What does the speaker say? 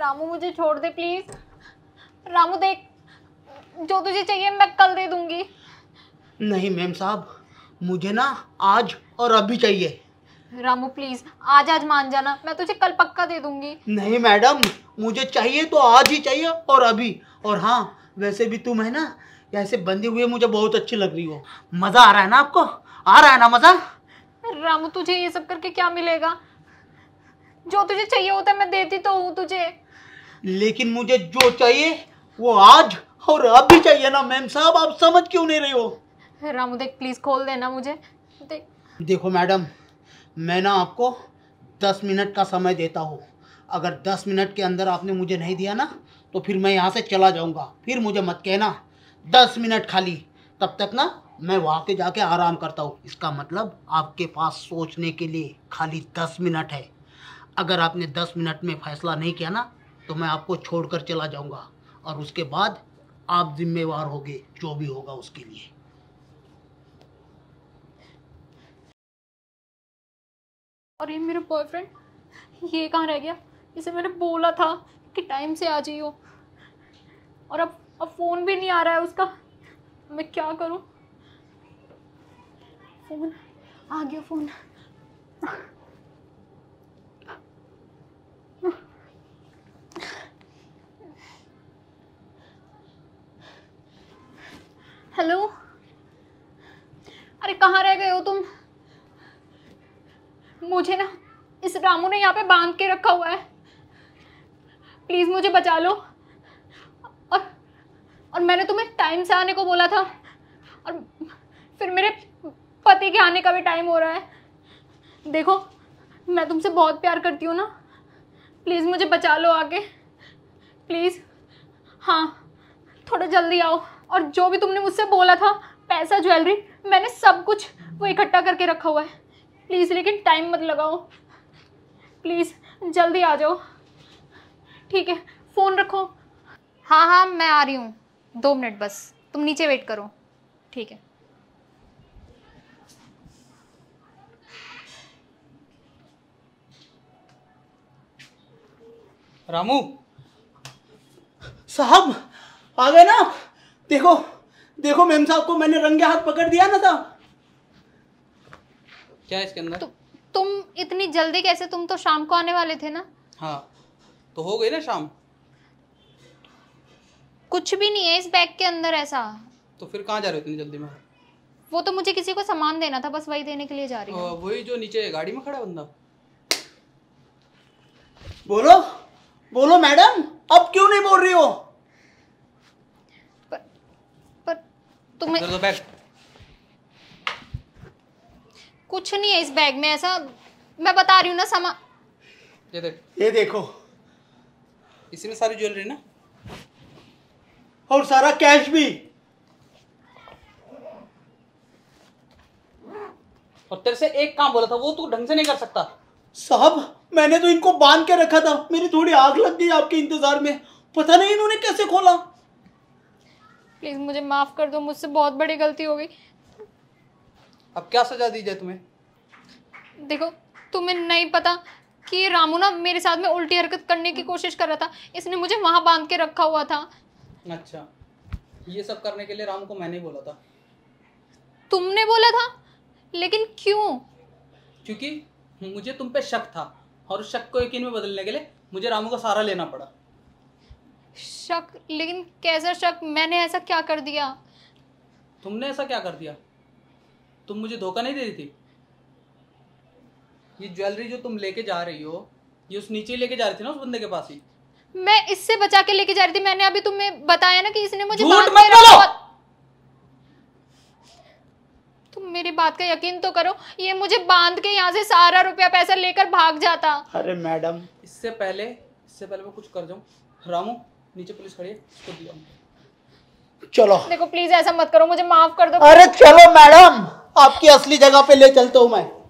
रामू मुझे छोड़ दे प्लीज रामू देख जो तुझे चाहिए मैं कल दे दूंगी नहीं मैम साहब मुझे ना आज और अभी चाहिए रामू प्लीज आज आज मान जाना मैं तुझे कल पक्का दे दूंगी नहीं मैडम मुझे चाहिए तो आज ही चाहिए और अभी और हाँ वैसे भी तुम है ना ऐसे बंधे हुए मुझे बहुत अच्छी लग रही हो मजा आ रहा है ना आपको आ रहा है ना मजा रामू तुझे ये सब करके क्या मिलेगा जो तुझे चाहिए होता है मैं देती तो हूँ तुझे लेकिन मुझे जो चाहिए वो आज और अब भी चाहिए ना मैम साहब आप समझ क्यों नहीं रहे हो रामू देख प्लीज खोल देना मुझे देख देखो मैडम मैं ना आपको दस मिनट का समय देता हूँ अगर दस मिनट के अंदर आपने मुझे नहीं दिया ना तो फिर मैं यहाँ से चला जाऊँगा फिर मुझे मत कहना दस मिनट खाली तब तक ना मैं वहाँ के जाके आराम करता हूँ इसका मतलब आपके पास सोचने के लिए खाली दस मिनट है अगर आपने दस मिनट में फैसला नहीं किया ना तो मैं आपको छोड़कर चला जाऊंगा और उसके बाद आप जिम्मेवार होगे जो भी होगा उसके लिए और ये मेरा बॉयफ्रेंड ये कहाँ रह गया इसे मैंने बोला था कि टाइम से आ जाइयो और अब अब फ़ोन भी नहीं आ रहा है उसका मैं क्या करूँ फ़ोन आ गया फ़ोन हेलो अरे कहाँ रह गए हो तुम मुझे ना इस रामू ने यहाँ पे बांध के रखा हुआ है प्लीज़ मुझे बचा लो और और मैंने तुम्हें टाइम से आने को बोला था और फिर मेरे पति के आने का भी टाइम हो रहा है देखो मैं तुमसे बहुत प्यार करती हूँ ना प्लीज़ मुझे बचा लो आगे प्लीज़ हाँ थोड़ा जल्दी आओ और जो भी तुमने मुझसे बोला था पैसा ज्वेलरी मैंने सब कुछ वो इकट्ठा करके रखा हुआ है प्लीज़ लेकिन टाइम मत लगाओ प्लीज़ जल्दी आ जाओ ठीक है फ़ोन रखो हाँ हाँ मैं आ रही हूँ दो मिनट बस तुम नीचे वेट करो ठीक है रामू साहब आ गए ना देखो देखो मेम साहब को मैंने रंगे हाथ पकड़ दिया ना था क्या इसके अंदर तु, तुम इतनी जल्दी कैसे तुम तो शाम को आने वाले थे ना हाँ तो हो गई ना शाम कुछ भी नहीं है इस बैग के अंदर ऐसा तो फिर कहाँ जा रहे हो इतनी जल्दी में वो तो मुझे किसी को सामान देना था बस वही देने के लिए जा रही हूँ हाँ, वही जो नीचे गाड़ी में खड़ा बंदा बोलो बोलो मैडम अब क्यों नहीं बोल रही हो तुम्हें तो बैग कुछ नहीं है इस बैग में ऐसा मैं बता रही हूँ ना समा ये देख ये देखो इसी में सारी ज्वेलरी ना और सारा कैश भी और तेरे से एक काम बोला था वो तू ढंग से नहीं कर सकता साहब मैंने तो इनको बांध के रखा था मेरी थोड़ी आग लग गई आपके इंतजार में पता नहीं इन्होंने कैसे खोला प्लीज़ मुझे माफ़ कर दो मुझसे बहुत बड़ी गलती हो गई अब क्या सजा दी जाए तुम्हें देखो तुम्हें नहीं पता कि रामू ना मेरे साथ में उल्टी हरकत करने की कोशिश कर रहा था इसने मुझे वहां बांध के रखा हुआ था अच्छा ये सब करने के लिए रामू को मैंने बोला था तुमने बोला था लेकिन क्यों क्योंकि मुझे तुम पे शक था और उस शक को यकीन में बदलने के लिए मुझे रामू का सहारा लेना पड़ा शक लेकिन कैसा शक मैंने ऐसा क्या कर दिया तुमने ऐसा क्या कर दिया तुम मुझे धोखा नहीं दे रही थी ये ज्वेलरी जो तुम लेके जा रही हो ये उस नीचे लेके जा रही थी ना उस बंदे के पास ही मैं इससे बचा के लेके जा रही थी मैंने अभी तुम्हें बताया ना कि इसने मुझे झूठ मत बोलो तुम मेरी बात का यकीन तो करो ये मुझे बांध के यहाँ से सारा रुपया पैसा लेकर भाग जाता अरे मैडम इससे पहले इससे पहले मैं कुछ कर जाऊं रामू नीचे पुलिस खड़ी है दिया चलो देखो प्लीज ऐसा मत करो मुझे माफ कर दो अरे चलो मैडम आपकी असली जगह पे ले चलता हूँ मैं